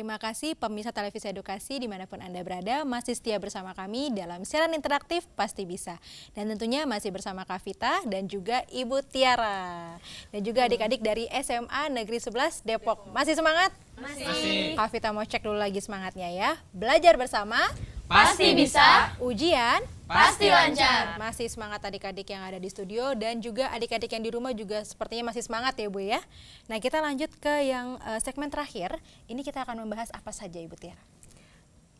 Terima kasih pemirsa Televisi Edukasi dimanapun Anda berada masih setia bersama kami dalam siaran interaktif Pasti Bisa. Dan tentunya masih bersama Kavita dan juga Ibu Tiara. Dan juga adik-adik dari SMA Negeri 11 Depok. Masih semangat? Masih. Kavita mau cek dulu lagi semangatnya ya. Belajar bersama. Pasti bisa. Ujian? Pasti lancar. Masih semangat adik-adik yang ada di studio dan juga adik-adik yang di rumah juga sepertinya masih semangat ya Bu ya. Nah kita lanjut ke yang uh, segmen terakhir. Ini kita akan membahas apa saja Ibu Tiara?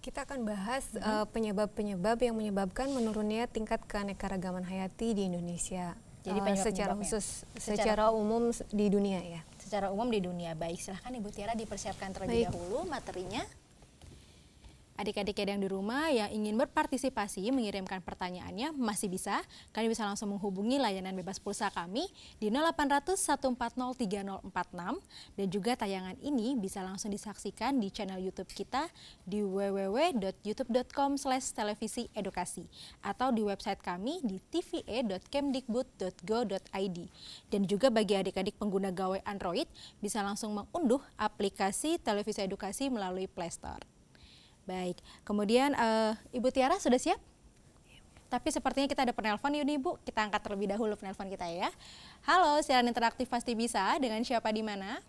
Kita akan bahas eh, penyebab-penyebab uh, yang menyebabkan menurunnya tingkat keanekaragaman hayati di Indonesia. Jadi uh, secara ya? khusus, secara, secara umum di dunia ya. Secara umum di dunia. Baik, silahkan Ibu Tiara dipersiapkan terlebih Baik. dahulu materinya adik-adik yang di rumah yang ingin berpartisipasi mengirimkan pertanyaannya masih bisa. Kalian bisa langsung menghubungi layanan bebas pulsa kami di 0800 dan juga tayangan ini bisa langsung disaksikan di channel YouTube kita di www.youtube.com slash televisi edukasi atau di website kami di tve.kemdikbud.go.id dan juga bagi adik-adik pengguna gawai Android bisa langsung mengunduh aplikasi televisi edukasi melalui Play Store. Baik, kemudian uh, Ibu Tiara sudah siap? Tapi sepertinya kita ada penelpon ya Ibu, kita angkat terlebih dahulu penelpon kita ya. Halo, siaran interaktif pasti bisa, dengan siapa di mana?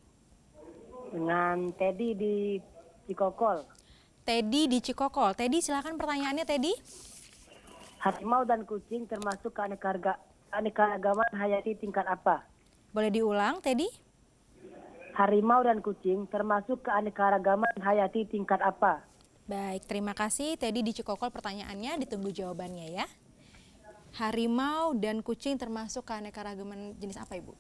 Dengan Teddy di Cikokol. Teddy di Cikokol. Teddy silakan pertanyaannya Teddy. Harimau dan kucing termasuk keanekaragaman hayati tingkat apa? Boleh diulang Teddy? Harimau dan kucing termasuk keanekaragaman hayati tingkat apa? Baik, terima kasih Teddy di Cikokol pertanyaannya, ditunggu jawabannya ya. Harimau dan kucing termasuk keanekaragaman jenis apa Ibu?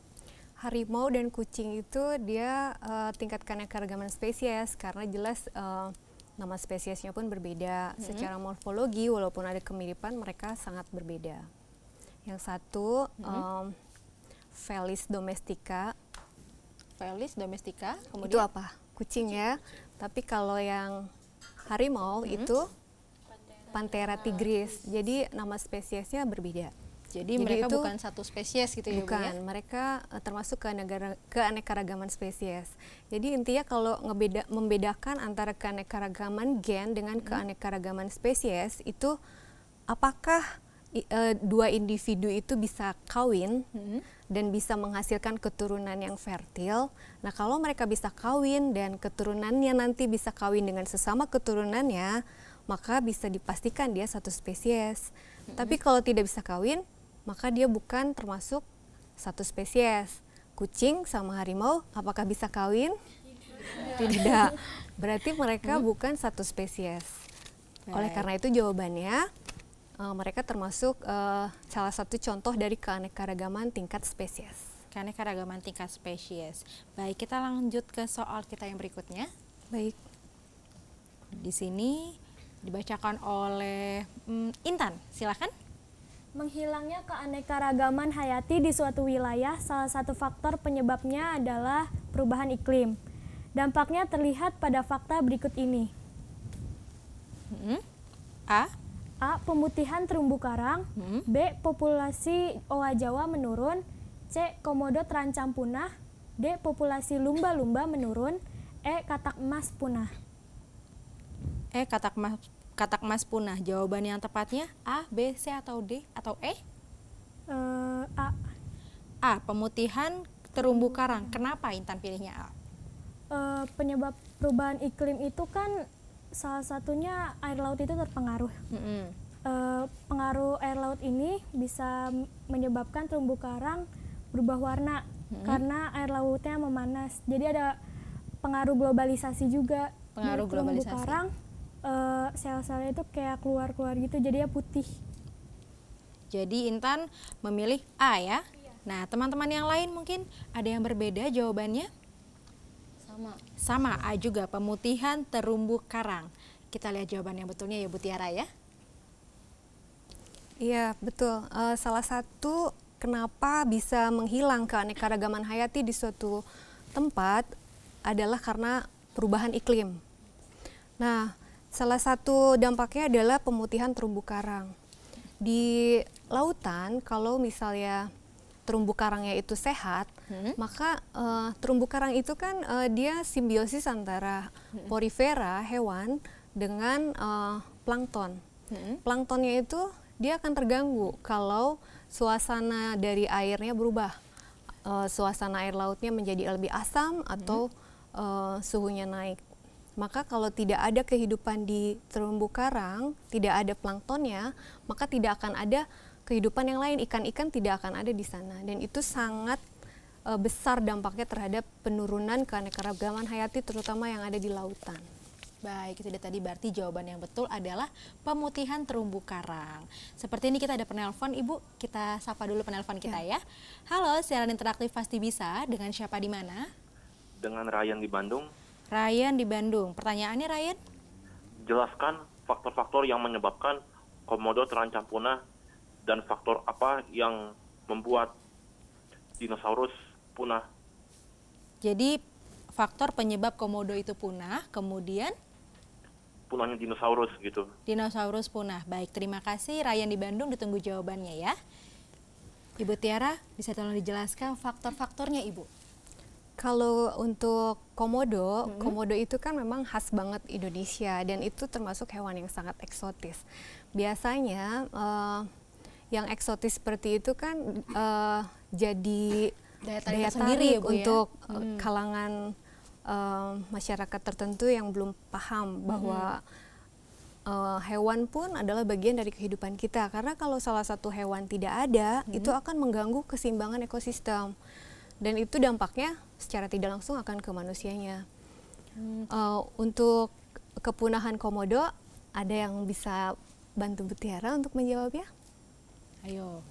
Harimau dan kucing itu dia uh, tingkat keanekaragaman spesies karena jelas uh, nama spesiesnya pun berbeda. -hmm. Secara morfologi walaupun ada kemiripan mereka sangat berbeda. Yang satu -hmm. um, Felis domestica. Felis domestica. Kemudian itu apa? Kucing, kucing. ya. Tapi kalau yang harimau hmm. itu Panthera tigris. Jadi nama spesiesnya berbeda. Jadi, Jadi mereka bukan satu spesies gitu ya? ya? Bukan, mereka eh, termasuk ke negara keanekaragaman spesies. Jadi intinya kalau ngebeda, membedakan antara keanekaragaman gen dengan hmm. keanekaragaman spesies itu apakah uh, dua individu itu bisa kawin hmm. dan bisa menghasilkan keturunan yang fertil. Nah, kalau mereka bisa kawin dan keturunannya nanti bisa kawin dengan sesama keturunannya, maka bisa dipastikan dia satu spesies. Hmm. Tapi kalau tidak bisa kawin, maka dia bukan termasuk satu spesies. Kucing sama harimau apakah bisa kawin? Tidak. Tidak. Berarti mereka hmm. bukan satu spesies. Oleh karena itu jawabannya uh, mereka termasuk uh, salah satu contoh dari keanekaragaman tingkat spesies. Keanekaragaman tingkat spesies. Baik, kita lanjut ke soal kita yang berikutnya. Baik. Di sini dibacakan oleh hmm, Intan. Silakan. Menghilangnya keanekaragaman hayati di suatu wilayah, salah satu faktor penyebabnya adalah perubahan iklim. Dampaknya terlihat pada fakta berikut ini. Hmm? A. A. Pemutihan terumbu karang hmm? B. Populasi owa Jawa menurun C. Komodo terancam punah D. Populasi lumba-lumba menurun E. Katak emas punah E. Katak emas katak emas punah Jawaban yang tepatnya A, B, C atau D atau E? Uh, A. A. Pemutihan terumbu karang. Kenapa Intan pilihnya A? Uh, penyebab perubahan iklim itu kan salah satunya air laut itu terpengaruh. Mm -hmm. Uh, pengaruh air laut ini bisa menyebabkan terumbu karang berubah warna mm -hmm. karena air lautnya memanas. Jadi ada pengaruh globalisasi juga. Pengaruh globalisasi. Terumbu karang uh, sel-selnya itu kayak keluar-keluar gitu jadi ya putih. Jadi Intan memilih A ya. Iya. Nah, teman-teman yang lain mungkin ada yang berbeda jawabannya? Sama. Sama A juga pemutihan terumbu karang. Kita lihat jawaban yang betulnya ya Bu Tiara ya. Iya betul. Uh, salah satu kenapa bisa menghilang keanekaragaman hayati di suatu tempat adalah karena perubahan iklim. Nah, salah satu dampaknya adalah pemutihan terumbu karang. Di lautan, kalau misalnya terumbu karangnya itu sehat, hmm. maka uh, terumbu karang itu kan uh, dia simbiosis antara hmm. porifera hewan dengan uh, plankton. Hmm. Planktonnya itu dia akan terganggu kalau suasana dari airnya berubah. Uh, suasana air lautnya menjadi lebih asam atau hmm. uh, suhunya naik maka kalau tidak ada kehidupan di terumbu karang, tidak ada planktonnya, maka tidak akan ada kehidupan yang lain ikan-ikan tidak akan ada di sana dan itu sangat uh, besar dampaknya terhadap penurunan keanekaragaman hayati terutama yang ada di lautan. Baik, itu tadi berarti jawaban yang betul adalah pemutihan terumbu karang. Seperti ini kita ada penelpon, Ibu. Kita sapa dulu penelpon kita ya. ya. Halo, siaran interaktif pasti bisa. Dengan siapa di mana? Dengan Ryan di Bandung. Ryan di Bandung. Pertanyaannya Ryan? Jelaskan faktor-faktor yang menyebabkan komodo terancam punah dan faktor apa yang membuat dinosaurus punah. Jadi faktor penyebab komodo itu punah, kemudian punahnya dinosaurus gitu. Dinosaurus punah. Baik, terima kasih Ryan di Bandung ditunggu jawabannya ya. Ibu Tiara, bisa tolong dijelaskan faktor-faktornya Ibu? Kalau untuk komodo, komodo itu kan memang khas banget Indonesia dan itu termasuk hewan yang sangat eksotis. Biasanya uh, yang eksotis seperti itu kan uh, jadi daya tarik, daya tarik sendiri ya, Bu, ya? untuk ya? hmm. kalangan uh, masyarakat tertentu yang belum paham hmm. bahwa hmm. Uh, hewan pun adalah bagian dari kehidupan kita karena kalau salah satu hewan tidak ada hmm. itu akan mengganggu keseimbangan ekosistem dan itu dampaknya secara tidak langsung akan ke manusianya hmm. uh, untuk kepunahan komodo ada yang bisa bantu Mutiara untuk menjawabnya? Ayo.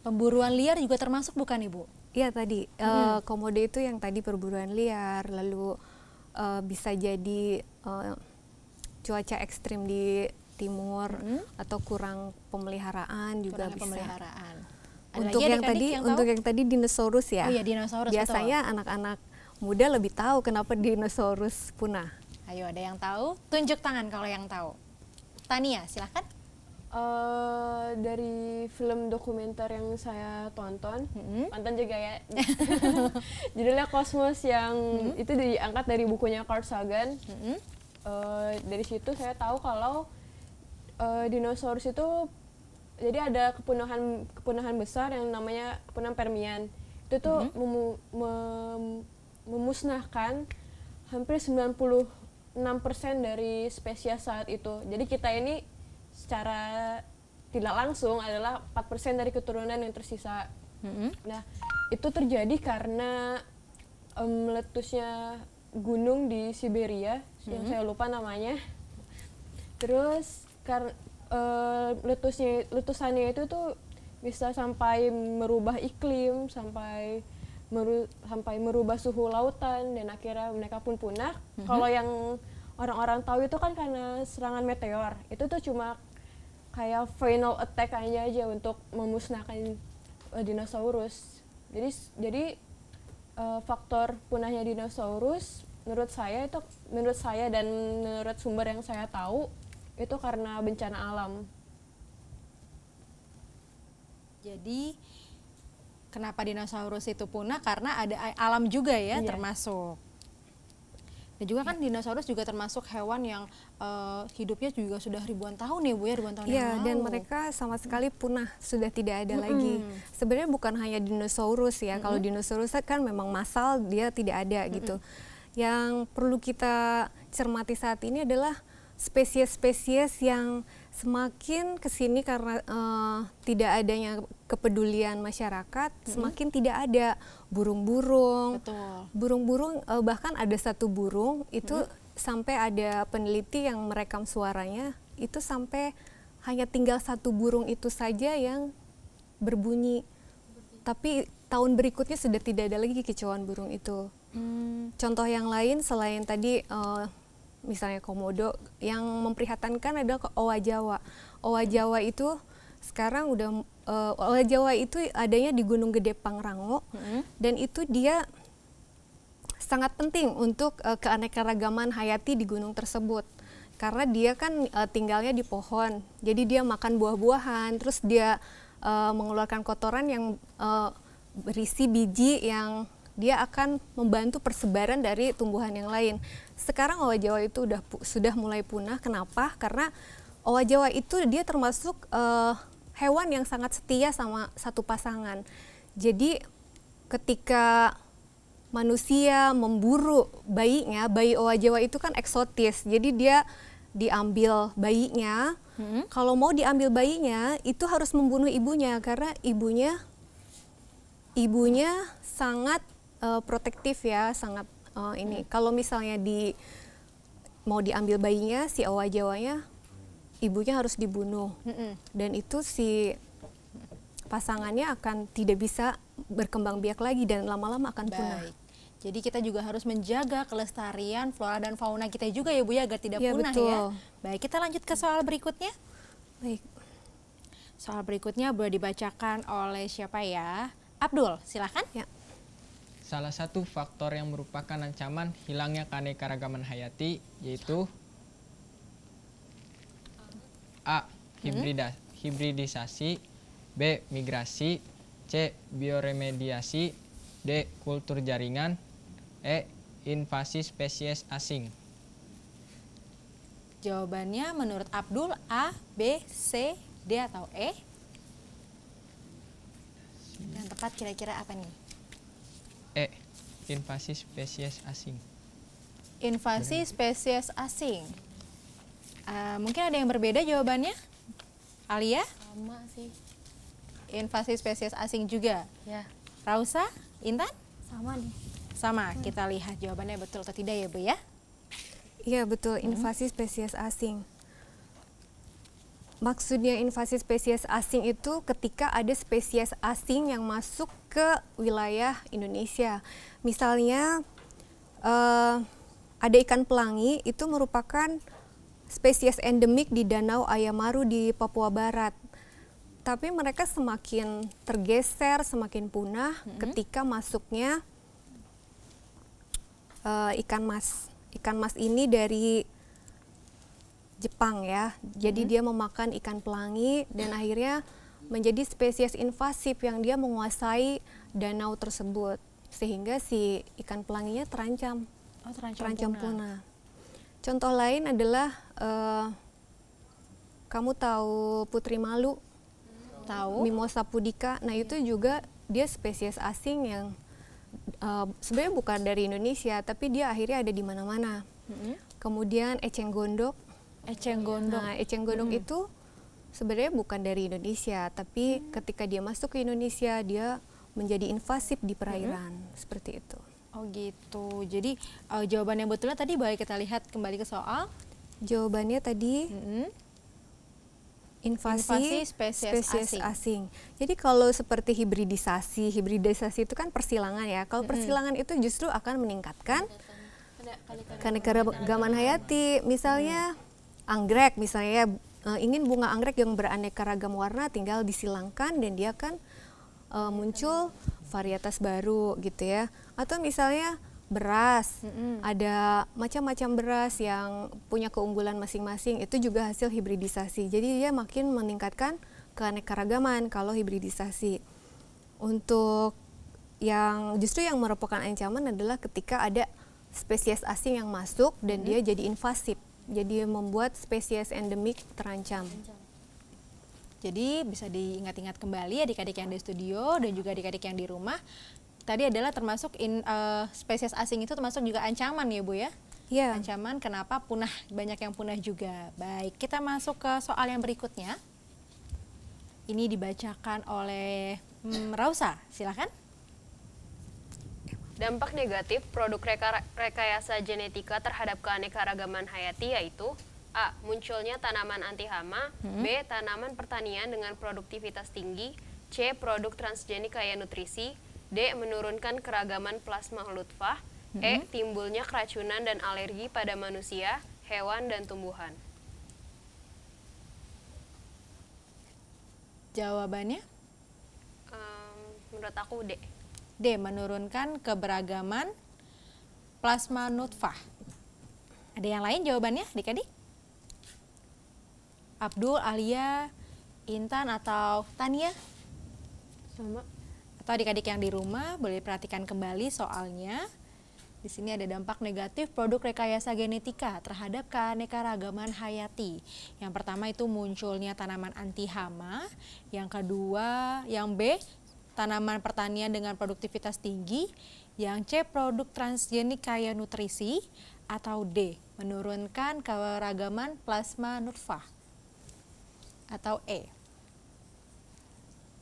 Pemburuan liar juga termasuk bukan Ibu? Iya tadi, eh, hmm. e, komodo itu yang tadi perburuan liar, lalu e, bisa jadi e, cuaca ekstrim di timur hmm. atau kurang pemeliharaan juga kurang bisa. Pemeliharaan. untuk yang tadi, yang untuk yang tadi dinosaurus ya. Oh iya dinosaurus. Biasanya anak-anak muda lebih tahu kenapa dinosaurus punah. Ayo ada yang tahu? Tunjuk tangan kalau yang tahu. Tania, silahkan. Uh, dari film dokumenter yang saya tonton, mm-hmm. tonton juga ya. Judulnya Kosmos yang mm-hmm. itu diangkat dari bukunya Carl Sagan. Mm-hmm. Uh, dari situ saya tahu kalau uh, dinosaurus itu jadi ada kepunahan kepunahan besar yang namanya kepunahan Permian. Itu tuh mm-hmm. memu, mem, memusnahkan hampir 96% dari spesies saat itu. Jadi kita ini secara tidak langsung adalah 4% dari keturunan yang tersisa. Mm-hmm. Nah, itu terjadi karena um, meletusnya gunung di Siberia mm-hmm. yang saya lupa namanya. Terus karena uh, letusnya letusannya itu tuh bisa sampai merubah iklim, sampai meru, sampai merubah suhu lautan dan akhirnya mereka pun punah. Mm-hmm. Kalau yang orang-orang tahu itu kan karena serangan meteor. Itu tuh cuma kayak final attack aja aja untuk memusnahkan uh, dinosaurus. Jadi jadi uh, faktor punahnya dinosaurus menurut saya itu menurut saya dan menurut sumber yang saya tahu itu karena bencana alam. Jadi kenapa dinosaurus itu punah karena ada alam juga ya yeah. termasuk. Dan juga kan dinosaurus juga termasuk hewan yang uh, hidupnya juga sudah ribuan tahun ya Bu ya, ribuan tahun ya, yang lalu. dan mereka sama sekali punah, sudah tidak ada mm -hmm. lagi. Sebenarnya bukan hanya dinosaurus ya, mm -hmm. kalau dinosaurus kan memang masal dia tidak ada mm -hmm. gitu. Yang perlu kita cermati saat ini adalah spesies-spesies yang semakin kesini karena uh, tidak adanya kepedulian masyarakat, mm -hmm. semakin tidak ada burung-burung. Burung-burung uh, bahkan ada satu burung itu mm -hmm. sampai ada peneliti yang merekam suaranya itu sampai hanya tinggal satu burung itu saja yang berbunyi. Tapi tahun berikutnya sudah tidak ada lagi kicauan burung itu. mm. Contoh yang lain selain tadi uh, misalnya komodo yang memprihatinkan adalah ke owa Jawa. Owa Jawa itu sekarang udah uh, owa Jawa itu adanya di Gunung Gede Pangrango hmm. dan itu dia sangat penting untuk uh, keanekaragaman hayati di gunung tersebut karena dia kan uh, tinggalnya di pohon jadi dia makan buah-buahan terus dia uh, mengeluarkan kotoran yang uh, berisi biji yang dia akan membantu persebaran dari tumbuhan yang lain. Sekarang owa Jawa itu sudah sudah mulai punah. Kenapa? Karena owa Jawa itu dia termasuk uh, hewan yang sangat setia sama satu pasangan. Jadi ketika manusia memburu bayinya, bayi owa Jawa itu kan eksotis. Jadi dia diambil bayinya. Hmm. Kalau mau diambil bayinya, itu harus membunuh ibunya karena ibunya ibunya sangat uh, protektif ya, sangat uh, ini. Hmm. Kalau misalnya di mau diambil bayinya, si owa jawanya, ibunya harus dibunuh. Hmm. Dan itu si pasangannya akan tidak bisa berkembang biak lagi dan lama-lama akan Baik. punah. Jadi kita juga harus menjaga kelestarian flora dan fauna kita juga ya Bu ya agar tidak iya, ya, punah betul. ya. Baik, kita lanjut ke soal berikutnya. Baik. Soal berikutnya boleh dibacakan oleh siapa ya? Abdul, silahkan. Ya salah satu faktor yang merupakan ancaman hilangnya keanekaragaman hayati yaitu A. Hibrida, hibridisasi B. Migrasi C. Bioremediasi D. Kultur jaringan E. Invasi spesies asing Jawabannya menurut Abdul A, B, C, D atau E? Yang tepat kira-kira apa nih? invasi spesies asing. Invasi spesies asing. Uh, mungkin ada yang berbeda jawabannya? Alia? Sama sih. Invasi spesies asing juga? Ya. Rausa? Intan? Sama nih. Sama, hmm. kita lihat jawabannya betul atau tidak ya Bu ya? Iya betul, invasi hmm. spesies asing maksudnya invasi spesies asing itu ketika ada spesies asing yang masuk ke wilayah Indonesia. Misalnya uh, ada ikan pelangi itu merupakan spesies endemik di Danau Ayamaru di Papua Barat. Tapi mereka semakin tergeser, semakin punah -hmm. ketika masuknya uh, ikan mas. Ikan mas ini dari Jepang ya. Jadi hmm. dia memakan ikan pelangi dan akhirnya menjadi spesies invasif yang dia menguasai danau tersebut sehingga si ikan pelanginya terancam. Oh, terancam, terancam punah. punah. Contoh lain adalah uh, kamu tahu putri malu? Tahu. Mimosa pudica. Nah, iya. itu juga dia spesies asing yang uh, sebenarnya bukan dari Indonesia, tapi dia akhirnya ada di mana-mana. -hmm. Kemudian eceng gondok Eceng iya. gondong. Nah, eceng gondong hmm. itu sebenarnya bukan dari Indonesia, tapi hmm. ketika dia masuk ke Indonesia dia menjadi invasif di perairan hmm. seperti itu. Oh gitu. Jadi uh, yang betulnya tadi baik kita lihat kembali ke soal. Jawabannya tadi hmm. invasi, invasi spesies, spesies asing. asing. Jadi kalau seperti hibridisasi, hibridisasi itu kan persilangan ya. Kalau hmm. persilangan itu justru akan meningkatkan keanekaragaman hayati. Misalnya mm anggrek misalnya ya, eh, ingin bunga anggrek yang beraneka ragam warna tinggal disilangkan dan dia akan uh, muncul varietas baru gitu ya. Atau misalnya beras, mm -hmm. ada macam-macam beras yang punya keunggulan masing-masing itu juga hasil hibridisasi. Jadi dia makin meningkatkan keanekaragaman kalau hibridisasi. Untuk yang justru yang merupakan ancaman adalah ketika ada spesies asing yang masuk dan mm -hmm. dia jadi invasif jadi membuat spesies endemik terancam. Jadi bisa diingat-ingat kembali adik-adik yang di studio dan juga adik-adik yang di rumah. Tadi adalah termasuk in, uh, spesies asing itu termasuk juga ancaman ya Bu ya? Iya. Ancaman kenapa punah, banyak yang punah juga. Baik, kita masuk ke soal yang berikutnya. Ini dibacakan oleh hmm, Rausa, silakan. Dampak negatif produk reka rekayasa genetika terhadap keanekaragaman hayati yaitu A. Munculnya tanaman anti hama hmm. B. Tanaman pertanian dengan produktivitas tinggi C. Produk transgenik kaya nutrisi D. Menurunkan keragaman plasma lutfah e, hmm. E. Timbulnya keracunan dan alergi pada manusia, hewan, dan tumbuhan Jawabannya? Um, menurut aku D D. Menurunkan keberagaman plasma nutfah. Ada yang lain jawabannya adik-adik? Abdul, Alia, Intan atau Tania? Sama. Atau adik-adik yang di rumah boleh perhatikan kembali soalnya. Di sini ada dampak negatif produk rekayasa genetika terhadap keanekaragaman hayati. Yang pertama itu munculnya tanaman anti hama, yang kedua yang B tanaman pertanian dengan produktivitas tinggi, yang C produk transgenik kaya nutrisi, atau D menurunkan keragaman plasma nutfah, atau E.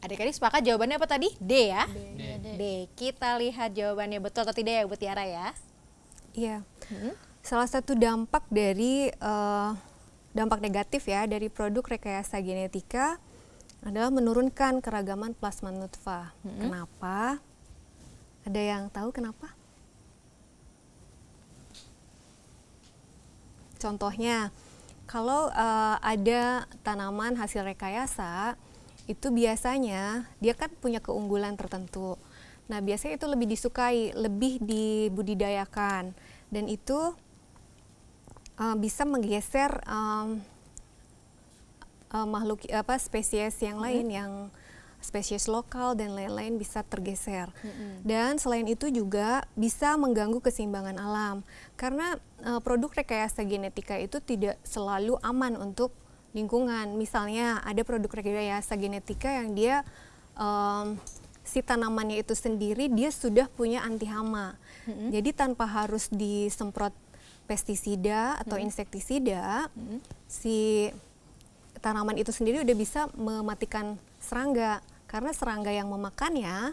Adik-adik sepakat jawabannya apa tadi? D ya? D. D. D. D. Kita lihat jawabannya betul atau tidak ya Bu Tiara ya? Iya. Hmm? Salah satu dampak dari uh, dampak negatif ya dari produk rekayasa genetika adalah menurunkan keragaman plasma nutfa. Hmm. Kenapa? Ada yang tahu kenapa? Contohnya, kalau uh, ada tanaman hasil rekayasa, itu biasanya dia kan punya keunggulan tertentu. Nah, biasanya itu lebih disukai, lebih dibudidayakan, dan itu uh, bisa menggeser um, uh, makhluk apa spesies yang hmm. lain yang spesies lokal dan lain-lain bisa tergeser. Mm-hmm. Dan selain itu juga bisa mengganggu keseimbangan alam karena uh, produk rekayasa genetika itu tidak selalu aman untuk lingkungan. Misalnya ada produk rekayasa genetika yang dia um, si tanamannya itu sendiri dia sudah punya anti hama. Mm-hmm. Jadi tanpa harus disemprot pestisida atau mm-hmm. insektisida, mm-hmm. si tanaman itu sendiri udah bisa mematikan serangga karena serangga yang memakannya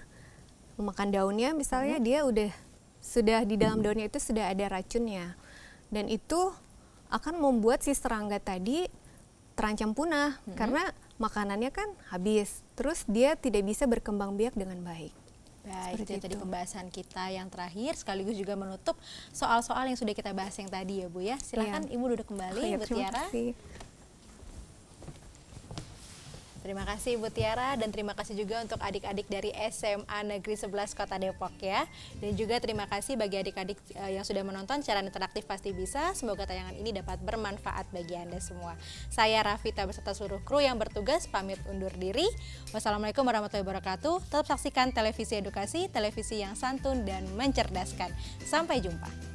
memakan daunnya misalnya hmm. dia udah sudah di dalam daunnya itu sudah ada racunnya dan itu akan membuat si serangga tadi terancam punah hmm. karena makanannya kan habis terus dia tidak bisa berkembang biak dengan baik Baik, itu, tadi pembahasan kita yang terakhir sekaligus juga menutup soal-soal yang sudah kita bahas yang tadi ya Bu ya. Silakan ya. Ibu duduk kembali, oh, ya, Bu Tiara. Kasih. Terima kasih Bu Tiara dan terima kasih juga untuk adik-adik dari SMA Negeri 11 Kota Depok ya. Dan juga terima kasih bagi adik-adik eh, yang sudah menonton cara interaktif pasti bisa. Semoga tayangan ini dapat bermanfaat bagi Anda semua. Saya Rafita beserta seluruh kru yang bertugas pamit undur diri. Wassalamualaikum warahmatullahi wabarakatuh. Tetap saksikan televisi edukasi, televisi yang santun dan mencerdaskan. Sampai jumpa.